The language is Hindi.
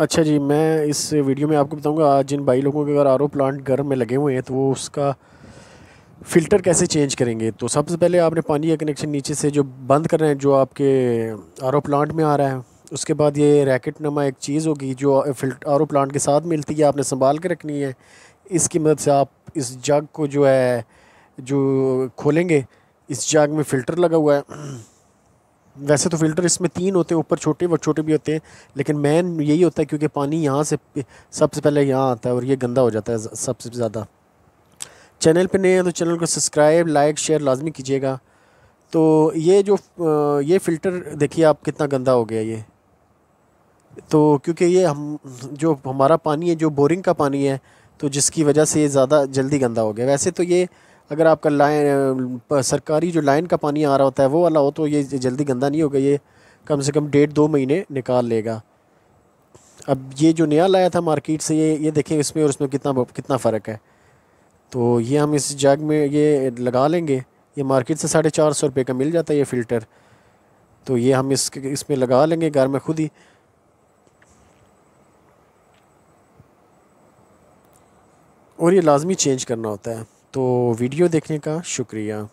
अच्छा जी मैं इस वीडियो में आपको बताऊंगा आज जिन भाई लोगों के अगर आर प्लांट घर में लगे हुए हैं तो वो उसका फ़िल्टर कैसे चेंज करेंगे तो सबसे पहले आपने पानी का कनेक्शन नीचे से जो बंद कर रहे हैं जो आपके आर प्लांट में आ रहा है उसके बाद ये रैकेट नमा एक चीज़ होगी जो फिल्टर आर प्लांट के साथ मिलती है आपने संभाल के रखनी है इसकी मदद से आप इस जग को जो है जो खोलेंगे इस जग में फ़िल्टर लगा हुआ है वैसे तो फ़िल्टर इसमें तीन होते हैं ऊपर छोटे और छोटे भी होते हैं लेकिन मेन यही होता है क्योंकि पानी यहाँ से सबसे पहले यहाँ आता है और ये गंदा हो जाता है सबसे ज़्यादा चैनल पे नए हैं तो चैनल को सब्सक्राइब लाइक शेयर लाजमी कीजिएगा तो ये जो ये फ़िल्टर देखिए आप कितना गंदा हो गया ये तो क्योंकि ये हम जो हमारा पानी है जो बोरिंग का पानी है तो जिसकी वजह से ये ज़्यादा जल्दी गंदा हो गया वैसे तो ये अगर आपका लाइन सरकारी जो लाइन का पानी आ रहा होता है वो वाला हो तो ये जल्दी गंदा नहीं होगा ये कम से कम डेढ़ दो महीने निकाल लेगा अब ये जो नया लाया था मार्केट से ये ये देखें इसमें और इसमें कितना कितना फ़र्क है तो ये हम इस जग में ये लगा लेंगे ये मार्केट से साढ़े चार सौ रुपये का मिल जाता है ये फ़िल्टर तो ये हम इस इसमें लगा लेंगे घर में खुद ही और ये लाजमी चेंज करना होता है तो वीडियो देखने का शुक्रिया